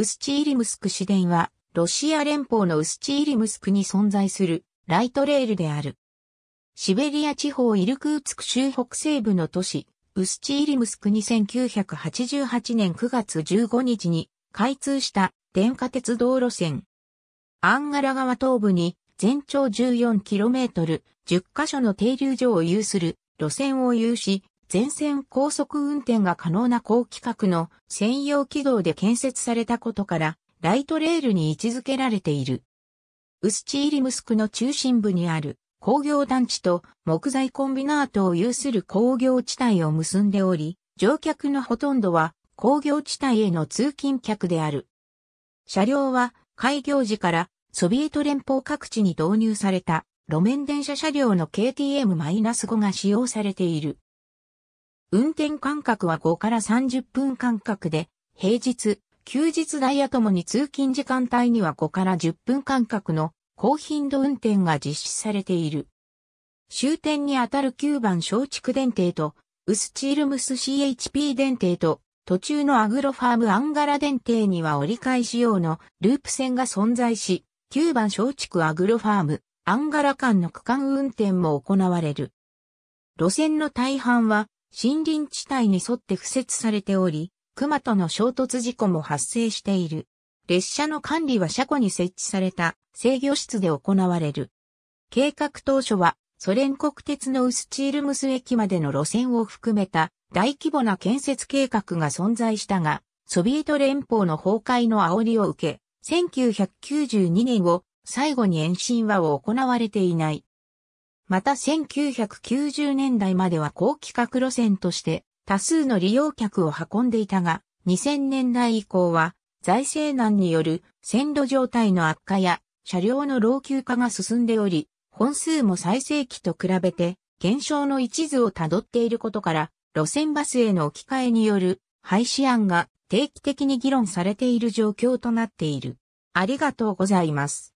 ウスチーリムスク市電は、ロシア連邦のウスチーリムスクに存在するライトレールである。シベリア地方イルクーツク州北西部の都市、ウスチーリムスクに1988年9月15日に開通した電化鉄道路線。アンガラ川東部に全長 14km、10カ所の停留所を有する路線を有し、全線高速運転が可能な高規格の専用軌道で建設されたことから、ライトレールに位置づけられている。ウスチーリムスクの中心部にある工業団地と木材コンビナートを有する工業地帯を結んでおり、乗客のほとんどは工業地帯への通勤客である。車両は開業時からソビエト連邦各地に導入された路面電車車両の KTM-5 が使用されている。運転間隔は5から30分間隔で、平日、休日ダイヤともに通勤時間帯には5から10分間隔の高頻度運転が実施されている。終点にあたる9番松竹電停と、ウスチールムス CHP 電停と、途中のアグロファームアンガラ電停には折り返し用のループ線が存在し、9番松竹アグロファームアンガラ間の区間運転も行われる。路線の大半は森林地帯に沿って付設されており、熊との衝突事故も発生している。列車の管理は車庫に設置された制御室で行われる。計画当初はソ連国鉄のウスチールムス駅までの路線を含めた大規模な建設計画が存在したが、ソビエト連邦の崩壊の煽りを受け、1992年を最後に延伸は行われていない。また1990年代までは高規格路線として多数の利用客を運んでいたが、2000年代以降は財政難による線路状態の悪化や車両の老朽化が進んでおり、本数も最盛期と比べて減少の一途をたどっていることから、路線バスへの置き換えによる廃止案が定期的に議論されている状況となっている。ありがとうございます。